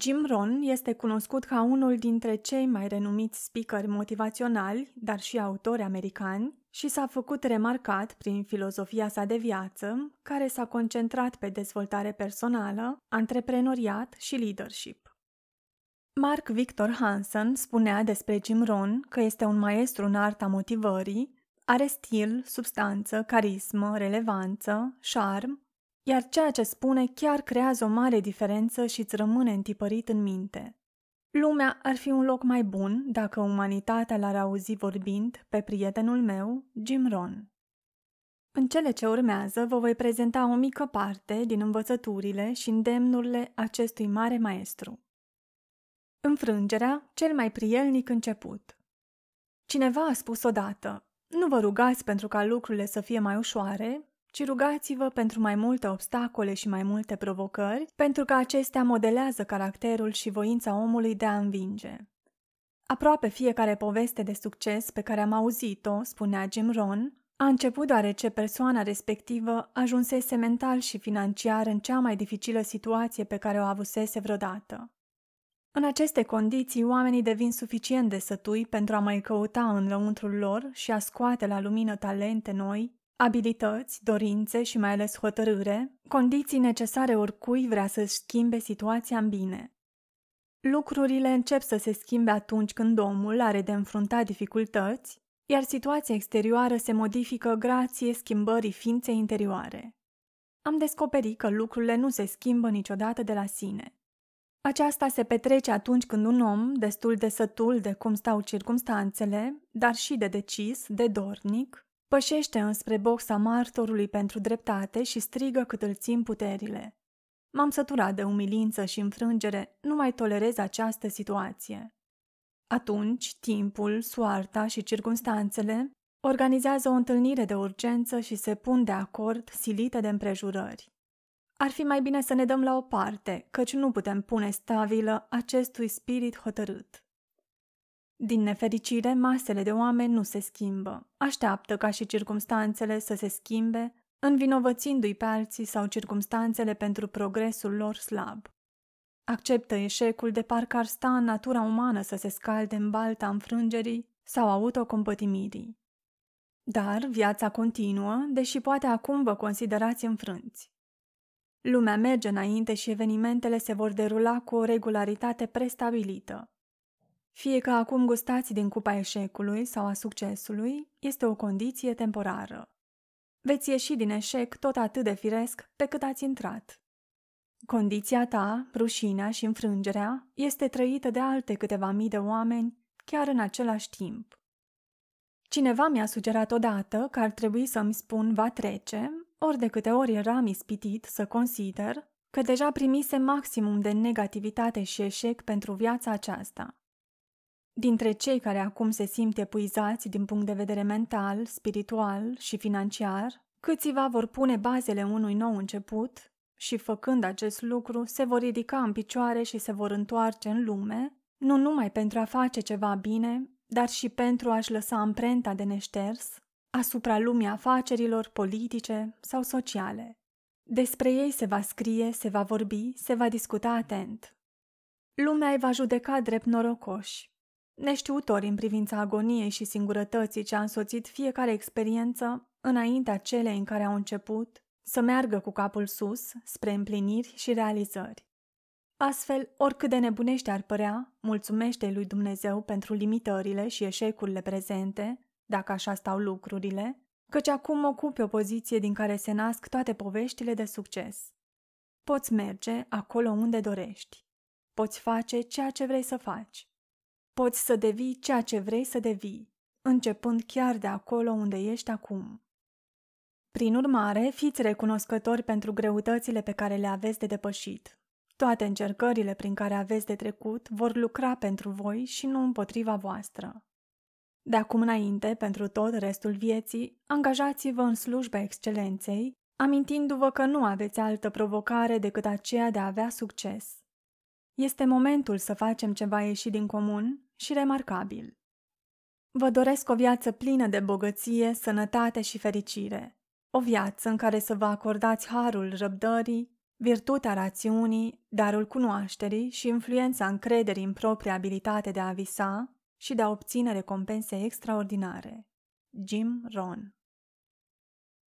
Jim Rohn este cunoscut ca unul dintre cei mai renumiți speakeri motivaționali, dar și autori americani, și s-a făcut remarcat prin filozofia sa de viață, care s-a concentrat pe dezvoltare personală, antreprenoriat și leadership. Mark Victor Hansen spunea despre Jim Rohn că este un maestru în arta motivării, are stil, substanță, carismă, relevanță, șarm iar ceea ce spune chiar creează o mare diferență și îți rămâne întipărit în minte. Lumea ar fi un loc mai bun dacă umanitatea l-ar auzi vorbind pe prietenul meu, Jim Ron. În cele ce urmează vă voi prezenta o mică parte din învățăturile și îndemnurile acestui mare maestru. Înfrângerea, cel mai prielnic început. Cineva a spus odată, nu vă rugați pentru ca lucrurile să fie mai ușoare, ci rugați-vă pentru mai multe obstacole și mai multe provocări, pentru că acestea modelează caracterul și voința omului de a învinge. Aproape fiecare poveste de succes pe care am auzit-o, spunea Jim Ron, a început deoarece persoana respectivă ajunsese mental și financiar în cea mai dificilă situație pe care o avusese vreodată. În aceste condiții, oamenii devin suficient de sătui pentru a mai căuta în lăuntrul lor și a scoate la lumină talente noi Abilități, dorințe și mai ales hotărâre, condiții necesare oricui vrea să-și schimbe situația în bine. Lucrurile încep să se schimbe atunci când omul are de înfruntat dificultăți, iar situația exterioară se modifică grație schimbării ființei interioare. Am descoperit că lucrurile nu se schimbă niciodată de la sine. Aceasta se petrece atunci când un om, destul de sătul de cum stau circumstanțele, dar și de decis, de dornic, Pășește înspre boxa martorului pentru dreptate și strigă cât îl țin puterile. M-am săturat de umilință și înfrângere, nu mai tolerez această situație. Atunci, timpul, soarta și circunstanțele organizează o întâlnire de urgență și se pun de acord silite de împrejurări. Ar fi mai bine să ne dăm la o parte, căci nu putem pune stabilă acestui spirit hotărât. Din nefericire, masele de oameni nu se schimbă. Așteaptă ca și circumstanțele să se schimbe, învinovățindu-i pe alții sau circumstanțele pentru progresul lor slab. Acceptă eșecul de parcă ar sta în natura umană să se scalde în balta înfrângerii sau autocompătimirii. Dar viața continuă, deși poate acum vă considerați înfrânți. Lumea merge înainte și evenimentele se vor derula cu o regularitate prestabilită. Fie că acum gustați din cupa eșecului sau a succesului, este o condiție temporară. Veți ieși din eșec tot atât de firesc pe cât ați intrat. Condiția ta, rușinea și înfrângerea, este trăită de alte câteva mii de oameni chiar în același timp. Cineva mi-a sugerat odată că ar trebui să-mi spun va trece, ori de câte ori eram ispitit să consider că deja primise maximum de negativitate și eșec pentru viața aceasta. Dintre cei care acum se simt epuizați din punct de vedere mental, spiritual și financiar, câțiva vor pune bazele unui nou început și, făcând acest lucru, se vor ridica în picioare și se vor întoarce în lume, nu numai pentru a face ceva bine, dar și pentru a-și lăsa amprenta de neșters asupra lumii afacerilor politice sau sociale. Despre ei se va scrie, se va vorbi, se va discuta atent. Lumea îi va judeca drept norocoși, neștiutori în privința agoniei și singurătății ce a însoțit fiecare experiență înaintea celei în care au început, să meargă cu capul sus spre împliniri și realizări. Astfel, oricât de nebunește ar părea, mulțumește lui Dumnezeu pentru limitările și eșecurile prezente, dacă așa stau lucrurile, căci acum ocupi o poziție din care se nasc toate poveștile de succes. Poți merge acolo unde dorești. Poți face ceea ce vrei să faci. Poți să devii ceea ce vrei să devii, începând chiar de acolo unde ești acum. Prin urmare, fiți recunoscători pentru greutățile pe care le aveți de depășit. Toate încercările prin care aveți de trecut vor lucra pentru voi și nu împotriva voastră. De acum înainte, pentru tot restul vieții, angajați-vă în slujba excelenței, amintindu-vă că nu aveți altă provocare decât aceea de a avea succes. Este momentul să facem ceva ieșit din comun și remarcabil. Vă doresc o viață plină de bogăție, sănătate și fericire. O viață în care să vă acordați harul răbdării, virtutea rațiunii, darul cunoașterii și influența încrederii în propria abilitate de a visa și de a obține recompense extraordinare. Jim Ron